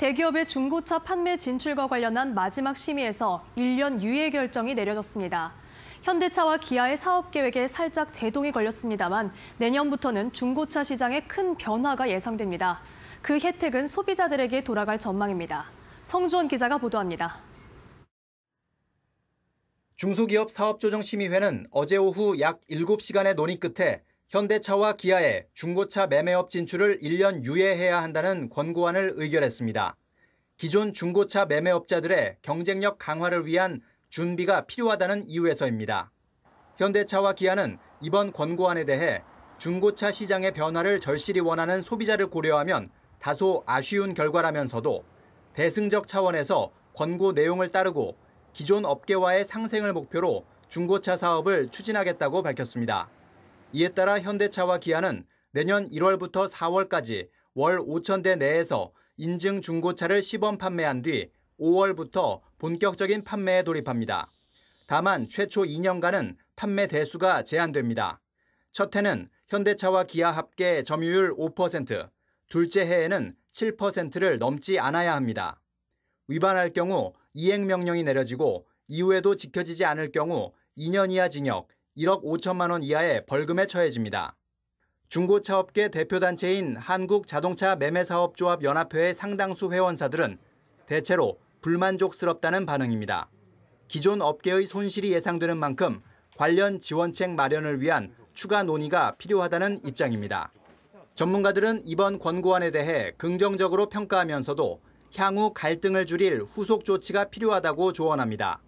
대기업의 중고차 판매 진출과 관련한 마지막 심의에서 1년 유예 결정이 내려졌습니다. 현대차와 기아의 사업 계획에 살짝 제동이 걸렸습니다만 내년부터는 중고차 시장에 큰 변화가 예상됩니다. 그 혜택은 소비자들에게 돌아갈 전망입니다. 성주원 기자가 보도합니다. 중소기업 사업조정심의회는 어제 오후 약 7시간의 논의 끝에 현대차와 기아의 중고차 매매업 진출을 1년 유예해야 한다는 권고안을 의결했습니다. 기존 중고차 매매업자들의 경쟁력 강화를 위한 준비가 필요하다는 이유에서입니다. 현대차와 기아는 이번 권고안에 대해 중고차 시장의 변화를 절실히 원하는 소비자를 고려하면 다소 아쉬운 결과라면서도 대승적 차원에서 권고 내용을 따르고 기존 업계와의 상생을 목표로 중고차 사업을 추진하겠다고 밝혔습니다. 이에 따라 현대차와 기아는 내년 1월부터 4월까지 월 5천 대 내에서 인증 중고차를 시범 판매한 뒤 5월부터 본격적인 판매에 돌입합니다. 다만 최초 2년간은 판매 대수가 제한됩니다. 첫 해는 현대차와 기아 합계 점유율 5%, 둘째 해에는 7%를 넘지 않아야 합니다. 위반할 경우 이행명령이 내려지고 이후에도 지켜지지 않을 경우 2년 이하 징역, 1억 5천만 원 이하의 벌금에 처해집니다. 중고차업계 대표단체인 한국자동차매매사업조합연합회의 상당수 회원사들은 대체로 불만족스럽다는 반응입니다. 기존 업계의 손실이 예상되는 만큼 관련 지원책 마련을 위한 추가 논의가 필요하다는 입장입니다. 전문가들은 이번 권고안에 대해 긍정적으로 평가하면서도 향후 갈등을 줄일 후속 조치가 필요하다고 조언합니다.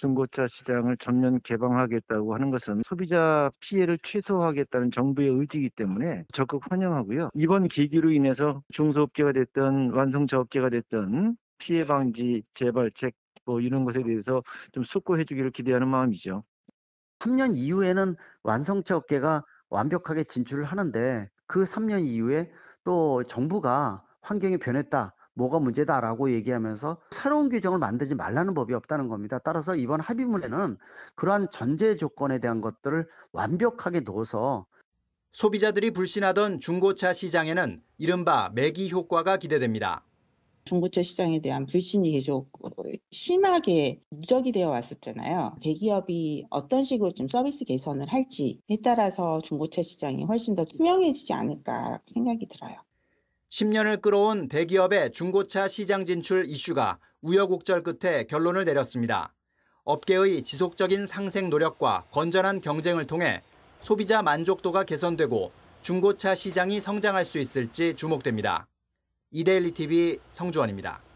중고차 시장을 전면 개방하겠다고 하는 것은 소비자 피해를 최소화하겠다는 정부의 의지이기 때문에 적극 환영하고요. 이번 계기로 인해서 중소업계가 됐던완성차업계가됐던 피해 방지 재발책 뭐 이런 것에 대해서 좀 숙고해 주기를 기대하는 마음이죠. 3년 이후에는 완성차 업계가 완벽하게 진출을 하는데 그 3년 이후에 또 정부가 환경이 변했다. 뭐가 문제다라고 얘기하면서 새로운 규정을 만들지 말라는 법이 없다는 겁니다. 따라서 이번 합의문에는 그러한 전제 조건에 대한 것들을 완벽하게 넣어서 소비자들이 불신하던 중고차 시장에는 이른바 매기 효과가 기대됩니다. 중고차 시장에 대한 불신이 계속 심하게 누적이 되어 왔었잖아요. 대기업이 어떤 식으로 좀 서비스 개선을 할지에 따라서 중고차 시장이 훨씬 더 투명해지지 않을까 생각이 들어요. 10년을 끌어온 대기업의 중고차 시장 진출 이슈가 우여곡절 끝에 결론을 내렸습니다. 업계의 지속적인 상생 노력과 건전한 경쟁을 통해 소비자 만족도가 개선되고 중고차 시장이 성장할 수 있을지 주목됩니다. 이데일리 TV 성주원입니다.